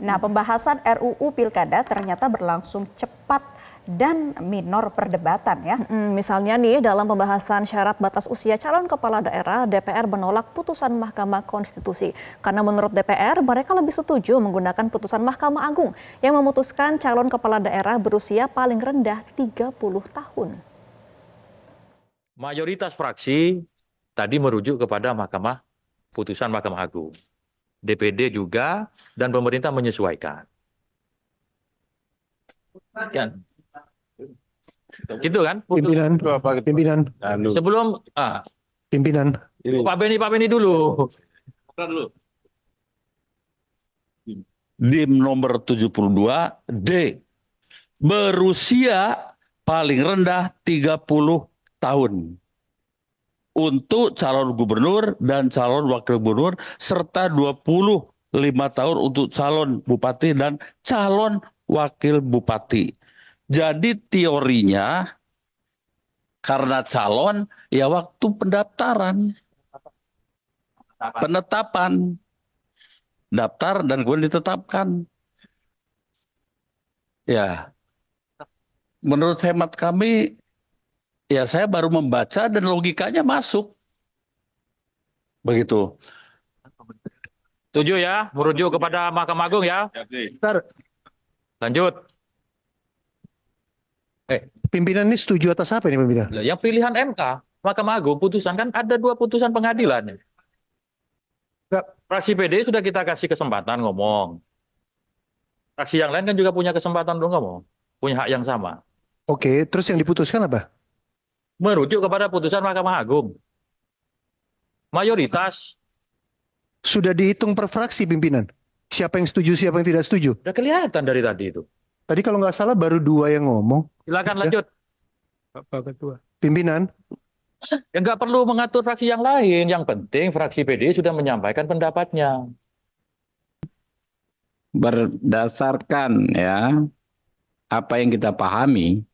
Nah, pembahasan RUU Pilkada ternyata berlangsung cepat dan minor perdebatan ya. Hmm, misalnya nih dalam pembahasan syarat batas usia calon kepala daerah, DPR menolak putusan Mahkamah Konstitusi. Karena menurut DPR, mereka lebih setuju menggunakan putusan Mahkamah Agung yang memutuskan calon kepala daerah berusia paling rendah 30 tahun. Mayoritas fraksi tadi merujuk kepada Mahkamah putusan Mahkamah Agung. DPD juga, dan pemerintah menyesuaikan. Ya. Gitu kan? Pimpinan. Gitu? Pimpinan. Sebelum ah, pimpinan. Pak Beni, Pak Beni dulu. dulu. Dim nomor 72 D berusia paling rendah 30 tahun untuk calon gubernur dan calon wakil gubernur serta 25 tahun untuk calon bupati dan calon wakil bupati. Jadi teorinya karena calon ya waktu pendaftaran penetapan, daftar dan kemudian ditetapkan. Ya. Menurut hemat kami ya saya baru membaca dan logikanya masuk. Begitu. Tujuh ya, merujuk kepada Mahkamah Agung ya. ya Bentar. Lanjut. Eh, pimpinan ini setuju atas apa ini pimpinan? Yang pilihan MK, Mahkamah Agung putusan kan ada dua putusan pengadilan. Enggak. Fraksi PD sudah kita kasih kesempatan ngomong. Fraksi yang lain kan juga punya kesempatan dong ngomong, punya hak yang sama. Oke, terus yang diputuskan apa? merujuk kepada putusan Mahkamah Agung. Mayoritas. Sudah dihitung per fraksi pimpinan? Siapa yang setuju, siapa yang tidak setuju? Sudah kelihatan dari tadi itu. Tadi kalau nggak salah baru dua yang ngomong. Silakan ya. lanjut. Bapak Ketua. Pimpinan. Ya nggak perlu mengatur fraksi yang lain. Yang penting fraksi PD sudah menyampaikan pendapatnya. Berdasarkan ya apa yang kita pahami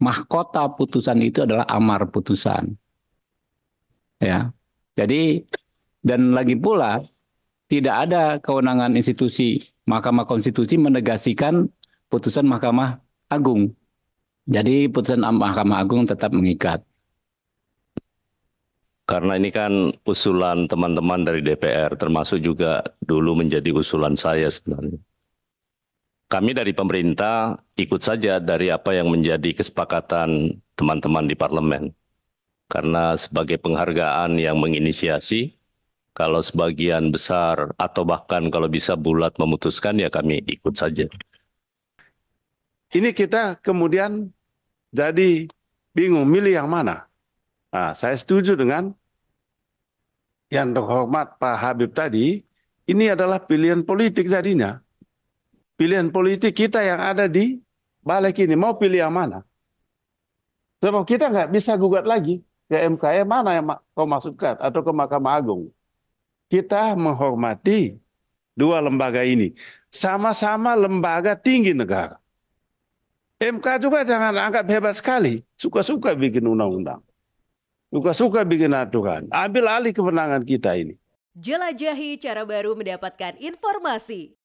mahkota putusan itu adalah amar putusan. Ya. Jadi dan lagi pula tidak ada kewenangan institusi Mahkamah Konstitusi menegasikan putusan Mahkamah Agung. Jadi putusan Mahkamah Agung tetap mengikat. Karena ini kan usulan teman-teman dari DPR termasuk juga dulu menjadi usulan saya sebenarnya kami dari pemerintah ikut saja dari apa yang menjadi kesepakatan teman-teman di parlemen. Karena sebagai penghargaan yang menginisiasi, kalau sebagian besar atau bahkan kalau bisa bulat memutuskan ya kami ikut saja. Ini kita kemudian jadi bingung milih yang mana. Nah, saya setuju dengan yang terhormat Pak Habib tadi, ini adalah pilihan politik jadinya pilihan politik kita yang ada di balik ini. Mau pilih yang mana? Sebab kita nggak bisa gugat lagi ke MK mana yang kau masukkan atau ke Mahkamah Agung. Kita menghormati dua lembaga ini. Sama-sama lembaga tinggi negara. MK juga jangan anggap hebat sekali. Suka-suka bikin undang-undang. Suka-suka bikin aturan. Ambil alih kemenangan kita ini. Jelajahi cara baru mendapatkan informasi.